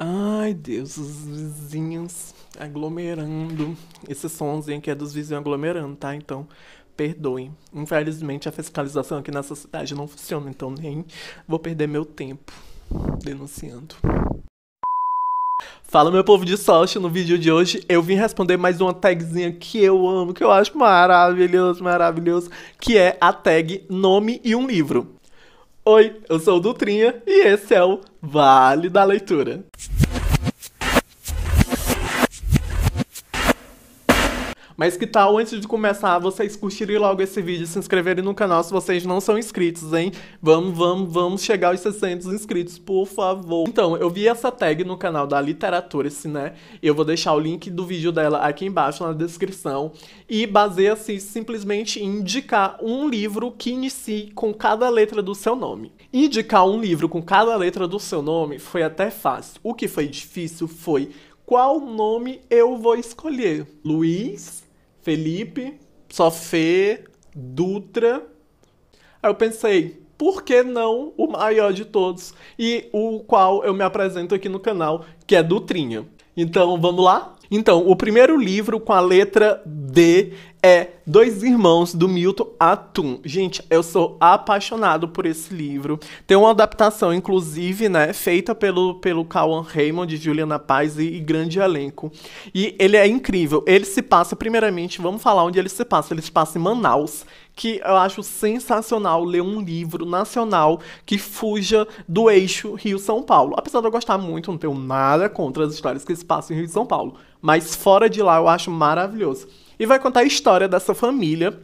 Ai, Deus, os vizinhos aglomerando. Esse somzinho aqui é dos vizinhos aglomerando, tá? Então, perdoem. Infelizmente, a fiscalização aqui nessa cidade não funciona, então nem vou perder meu tempo denunciando. Fala, meu povo de sorte, no vídeo de hoje eu vim responder mais uma tagzinha que eu amo, que eu acho maravilhoso, maravilhoso, que é a tag nome e um livro. Oi, eu sou o Dutrinha e esse é o Vale da Leitura. Mas que tal, antes de começar, vocês curtirem logo esse vídeo se inscreverem no canal se vocês não são inscritos, hein? Vamos, vamos, vamos chegar aos 600 inscritos, por favor. Então, eu vi essa tag no canal da Literatura, se né? Eu vou deixar o link do vídeo dela aqui embaixo na descrição. E baseia-se simplesmente em indicar um livro que inicie com cada letra do seu nome. Indicar um livro com cada letra do seu nome foi até fácil. O que foi difícil foi qual nome eu vou escolher. Luiz Felipe, Sofê, Dutra. Aí eu pensei, por que não o maior de todos? E o qual eu me apresento aqui no canal, que é Dutrinha. Então, vamos lá? Então, o primeiro livro com a letra D é Dois Irmãos, do Milton Atum. Gente, eu sou apaixonado por esse livro. Tem uma adaptação, inclusive, né, feita pelo, pelo Cauan Raymond, Juliana Paz e, e grande elenco. E ele é incrível. Ele se passa, primeiramente, vamos falar onde ele se passa. Ele se passa em Manaus, que eu acho sensacional ler um livro nacional que fuja do eixo Rio-São Paulo. Apesar de eu gostar muito, não tenho nada contra as histórias que se passam em Rio-São Paulo. Mas fora de lá, eu acho maravilhoso e vai contar a história dessa família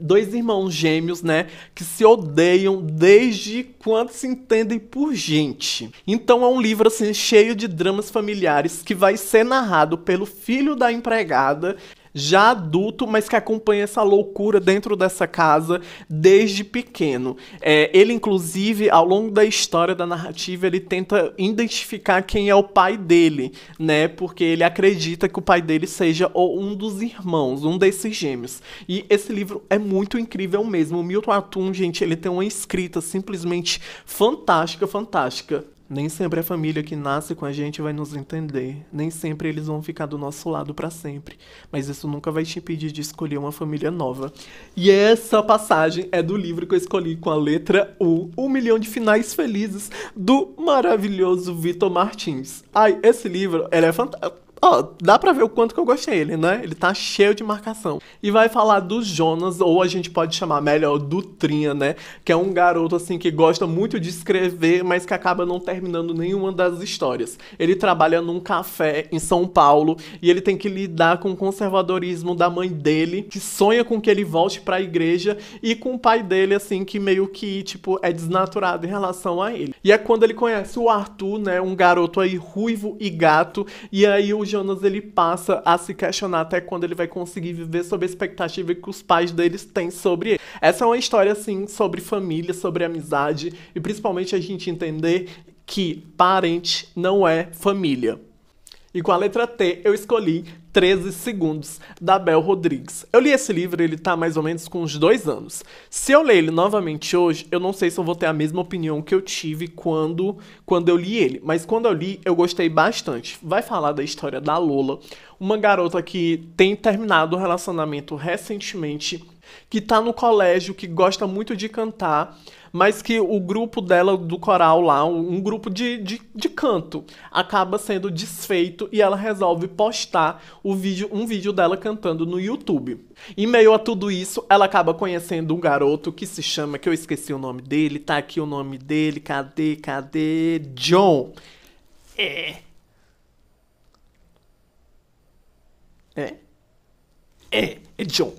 dois irmãos gêmeos, né, que se odeiam desde quando se entendem por gente. Então é um livro assim cheio de dramas familiares que vai ser narrado pelo filho da empregada já adulto, mas que acompanha essa loucura dentro dessa casa desde pequeno. É, ele, inclusive, ao longo da história da narrativa, ele tenta identificar quem é o pai dele, né? Porque ele acredita que o pai dele seja um dos irmãos, um desses gêmeos. E esse livro é muito incrível mesmo. O Milton Atum, gente, ele tem uma escrita simplesmente fantástica, fantástica. Nem sempre a família que nasce com a gente vai nos entender, nem sempre eles vão ficar do nosso lado para sempre, mas isso nunca vai te impedir de escolher uma família nova. E essa passagem é do livro que eu escolhi com a letra U, Um Milhão de Finais Felizes, do maravilhoso Vitor Martins. Ai, esse livro, ele é fantástico. Ó, oh, dá pra ver o quanto que eu gostei dele, né? Ele tá cheio de marcação. E vai falar do Jonas, ou a gente pode chamar melhor do Trinha, né? Que é um garoto, assim, que gosta muito de escrever, mas que acaba não terminando nenhuma das histórias. Ele trabalha num café em São Paulo e ele tem que lidar com o conservadorismo da mãe dele, que sonha com que ele volte pra igreja, e com o pai dele, assim, que meio que, tipo, é desnaturado em relação a ele. E é quando ele conhece o Arthur, né? Um garoto aí ruivo e gato, e aí o Jonas ele passa a se questionar até quando ele vai conseguir viver sob a expectativa que os pais deles têm sobre ele. Essa é uma história assim sobre família, sobre amizade e principalmente a gente entender que parente não é família. E com a letra T eu escolhi 13 Segundos, da Bel Rodrigues. Eu li esse livro, ele tá mais ou menos com uns dois anos. Se eu ler ele novamente hoje, eu não sei se eu vou ter a mesma opinião que eu tive quando, quando eu li ele. Mas quando eu li, eu gostei bastante. Vai falar da história da Lola, uma garota que tem terminado o relacionamento recentemente que tá no colégio, que gosta muito de cantar, mas que o grupo dela, do coral lá, um, grupo de, de, de canto, acaba sendo desfeito e ela resolve postar o vídeo, um vídeo dela cantando no YouTube. Em meio a tudo isso, ela acaba conhecendo um garoto que se chama, que eu esqueci o nome dele, tá aqui o nome dele, cadê, cadê? John. É. É. É, é John.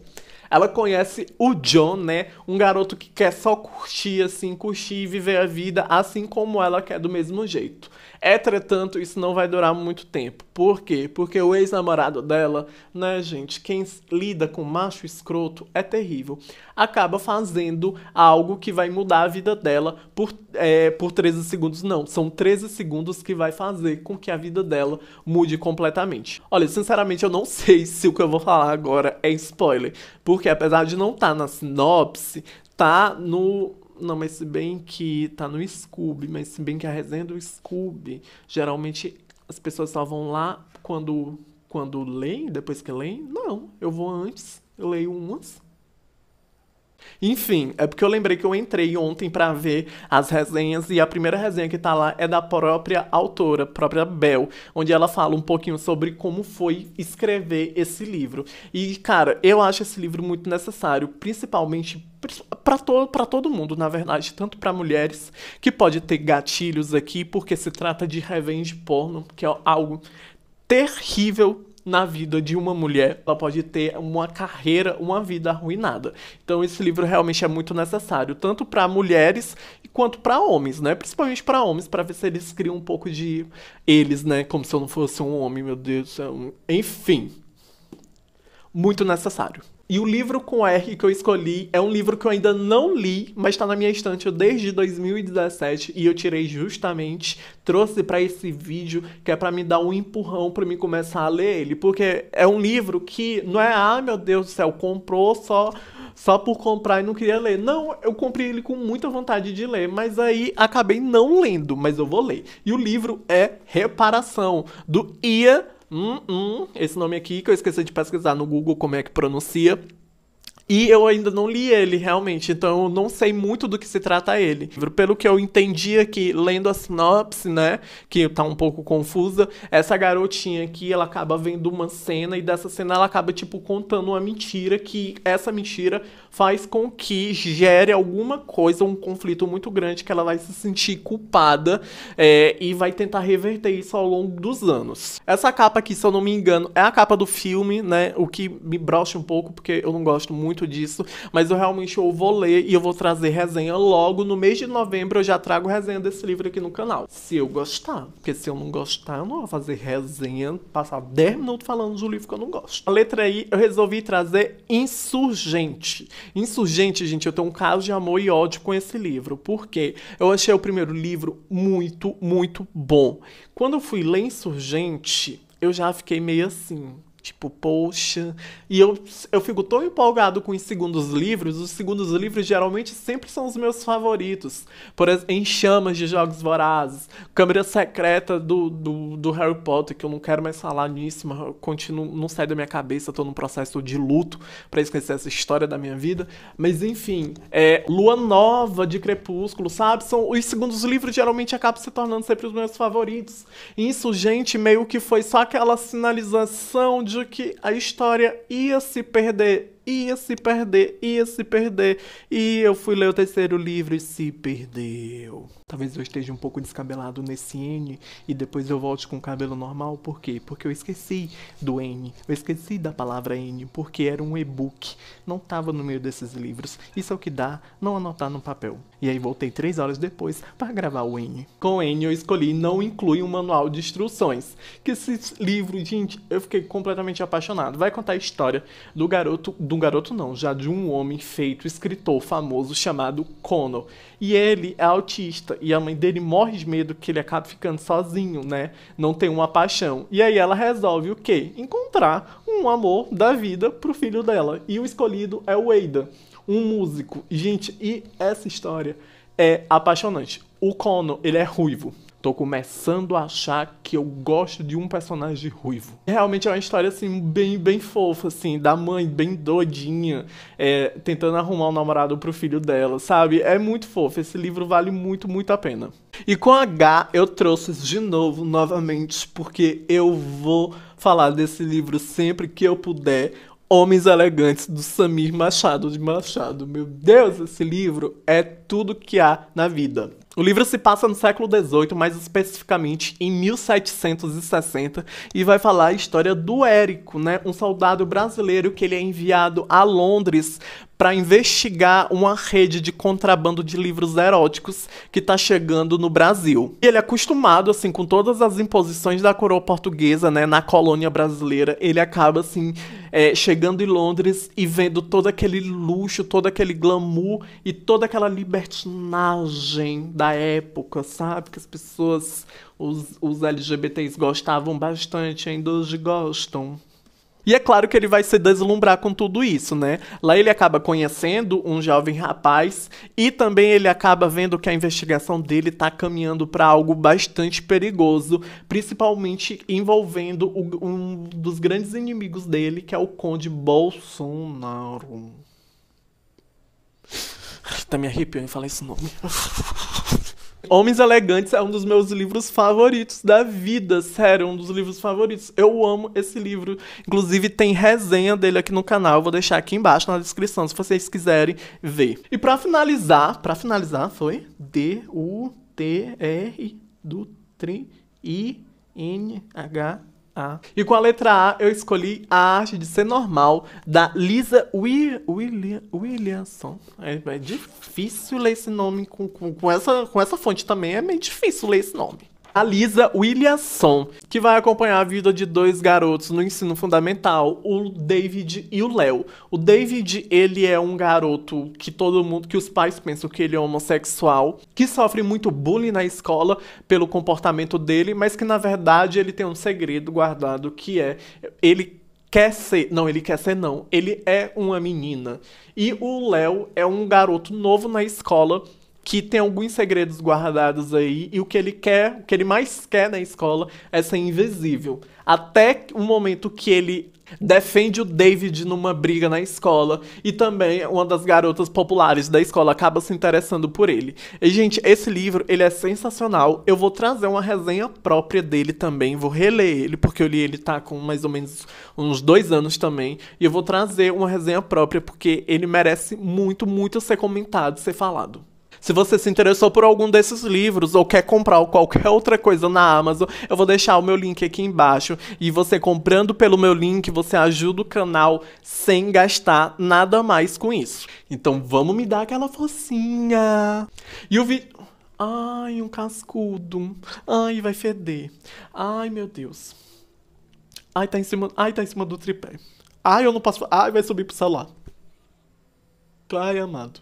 Ela conhece o John, né? Um garoto que quer só curtir, assim, curtir e viver a vida assim como ela quer, do mesmo jeito. Entretanto, isso não vai durar muito tempo. Por quê? Porque o ex-namorado dela, né, gente, quem lida com macho escroto é terrível. Acaba fazendo algo que vai mudar a vida dela por, é, por 13 segundos. Não, são 13 segundos que vai fazer com que a vida dela mude completamente. Olha, sinceramente, eu não sei se o que eu vou falar agora é spoiler. Porque porque apesar de não estar tá na sinopse, tá no. Não, mas se bem que tá no Scooby, mas se bem que a resenha do Scooby, geralmente as pessoas só vão lá quando, quando leem, depois que leem. Não, eu vou antes, eu leio umas, enfim, é porque eu lembrei que eu entrei ontem para ver as resenhas e a primeira resenha que tá lá é da própria autora, própria Bel, onde ela fala um pouquinho sobre como foi escrever esse livro. E cara, eu acho esse livro muito necessário, principalmente para todo pra todo mundo, na verdade, tanto para mulheres, que pode ter gatilhos aqui, porque se trata de revenge porno, que é algo terrível na vida de uma mulher, ela pode ter uma carreira, uma vida arruinada. Então esse livro realmente é muito necessário, tanto para mulheres quanto para homens, né? Principalmente para homens, para ver se eles criam um pouco de eles, né? Como se eu não fosse um homem, meu Deus, enfim. Muito necessário. E o livro com R que eu escolhi é um livro que eu ainda não li, mas está na minha estante desde 2017 e eu tirei justamente, trouxe para esse vídeo que é para me dar um empurrão para me começar a ler ele, porque é um livro que não é, ah, meu Deus do céu, comprou só só por comprar e não queria ler. Não, eu comprei ele com muita vontade de ler, mas aí acabei não lendo, mas eu vou ler. E o livro é Reparação do Ia Hum, hum, esse nome aqui que eu esqueci de pesquisar no Google como é que pronuncia. E eu ainda não li ele, realmente, então eu não sei muito do que se trata ele. Pelo que eu entendi aqui, lendo a sinopse, né, que tá um pouco confusa, essa garotinha aqui, ela acaba vendo uma cena e dessa cena ela acaba, tipo, contando uma mentira que essa mentira faz com que gere alguma coisa, um conflito muito grande que ela vai se sentir culpada é, e vai tentar reverter isso ao longo dos anos. Essa capa aqui, se eu não me engano, é a capa do filme, né, o que me brocha um pouco, porque eu não gosto muito muito disso, mas eu realmente eu vou ler e eu vou trazer resenha logo no mês de novembro. Eu já trago resenha desse livro aqui no canal. Se eu gostar, porque se eu não gostar, eu não vou fazer resenha, passar 10 minutos falando de um livro que eu não gosto. A letra aí eu resolvi trazer Insurgente. Insurgente, gente, eu tenho um caso de amor e ódio com esse livro, porque eu achei o primeiro livro muito, muito bom. Quando eu fui ler Insurgente, eu já fiquei meio assim. Tipo, poxa. E eu, eu fico tão empolgado com os segundos livros. Os segundos livros geralmente sempre são os meus favoritos. Por exemplo, Em Chamas de Jogos Vorazes, Câmera Secreta do, do, do, Harry Potter, que eu não quero mais falar nisso, mas eu continuo, não sai da minha cabeça. estou tô num processo de luto para esquecer essa história da minha vida. Mas enfim, é, Lua Nova de Crepúsculo, sabe? São, os segundos livros geralmente acabam se tornando sempre os meus favoritos. Insurgente meio que foi só aquela sinalização de de que a história ia se perder ia se perder, ia se perder. E eu fui ler o terceiro livro e se perdeu. Talvez eu esteja um pouco descabelado nesse N e depois eu volte com o cabelo normal. Por quê? Porque eu esqueci do N. Eu esqueci da palavra N, porque era um e-book. Não estava no meio desses livros. Isso é o que dá não anotar no papel. E aí voltei três horas depois para gravar o N. Com N eu escolhi não inclui um manual de instruções. Que esse livro, gente, eu fiquei completamente apaixonado. Vai contar a história do garoto do de um garoto não, já de um homem feito escritor famoso chamado Connor. E ele é autista e a mãe dele morre de medo que ele acabe ficando sozinho, né? Não tem uma paixão. E aí ela resolve o quê? Encontrar um amor da vida pro filho dela. E o escolhido é o Eida, um músico. Gente, e essa história é apaixonante. O Connor, ele é ruivo. Tô começando a achar que eu gosto de um personagem ruivo. Realmente é uma história, assim, bem, bem fofa, assim, da mãe, bem doidinha, é, tentando arrumar um namorado pro filho dela, sabe? É muito fofo. Esse livro vale muito, muito a pena. E com H eu trouxe de novo, novamente, porque eu vou falar desse livro sempre que eu puder. Homens Elegantes do Samir Machado de Machado. Meu Deus, esse livro é tudo que há na vida. O livro se passa no século XVIII, mais especificamente em 1760, e vai falar a história do Érico, né? um soldado brasileiro que ele é enviado a Londres para investigar uma rede de contrabando de livros eróticos que está chegando no Brasil. E ele é acostumado assim com todas as imposições da coroa portuguesa, né, na colônia brasileira, ele acaba assim é, chegando em Londres e vendo todo aquele luxo, todo aquele glamour e toda aquela libertinagem da época, sabe? Que as pessoas, os, os LGBTs gostavam bastante, ainda hoje gostam. E é claro que ele vai se deslumbrar com tudo isso, né? Lá ele acaba conhecendo um jovem rapaz e também ele acaba vendo que a investigação dele está caminhando para algo bastante perigoso, principalmente envolvendo o, um dos grandes inimigos dele, que é o Conde Bolsonaro. Tá me arrepiando em falar esse nome. Homens Elegantes é um dos meus livros favoritos da vida, sério, um dos livros favoritos. Eu amo esse livro. Inclusive, tem resenha dele aqui no canal, vou deixar aqui embaixo na descrição, se vocês quiserem ver. E para finalizar, para finalizar, foi D-U-T-R do T i n h a. E com a letra A, eu escolhi a arte de ser normal da Lisa Will, William, Williamson. É, é, difícil ler esse nome com, com, com, essa, com essa fonte também. É meio difícil ler esse nome a Lisa Williamson, que vai acompanhar a vida de dois garotos no ensino fundamental, o David e o Léo. O David, ele é um garoto que todo mundo, que os pais pensam que ele é homossexual, que sofre muito bullying na escola pelo comportamento dele, mas que na verdade ele tem um segredo guardado que é ele quer ser. Não, ele quer ser, não. Ele é uma menina. E o Léo é um garoto novo na escola que tem alguns segredos guardados aí e o que ele quer, o que ele mais quer na escola é ser invisível. Até o momento que ele defende o David numa briga na escola e também uma das garotas populares da escola acaba se interessando por ele. E gente, esse livro, ele é sensacional. Eu vou trazer uma resenha própria dele também, vou reler ele porque eu li ele tá com mais ou menos uns dois anos também e eu vou trazer uma resenha própria porque ele merece muito, muito ser comentado, ser falado. Se você se interessou por algum desses livros ou quer comprar qualquer outra coisa na Amazon, eu vou deixar o meu link aqui embaixo. E você comprando pelo meu link, você ajuda o canal sem gastar nada mais com isso. Então vamos me dar aquela focinha. E o vídeo. Ai, um cascudo. Ai, vai feder. Ai, meu Deus. Ai, tá em cima. Ai, tá em cima do tripé. Ai, eu não posso. Ai, vai subir pro celular. Ai, amado.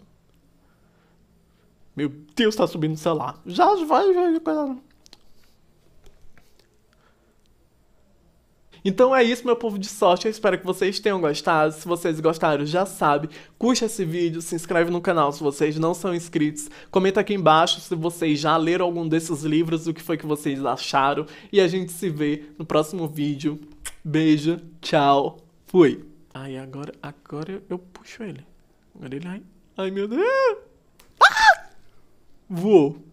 Meu Deus, tá subindo o celular. Já vai, já, coisa. Então é isso, meu povo de sorte. Eu espero que vocês tenham gostado. Se vocês gostaram, já sabe, curte esse vídeo, se inscreve no canal se vocês não são inscritos. Comenta aqui embaixo se vocês já leram algum desses livros, o que foi que vocês acharam. E a gente se vê no próximo vídeo. Beijo, tchau, fui. Aí agora, agora eu puxo ele. Agora ele, ai, ai meu Deus voou.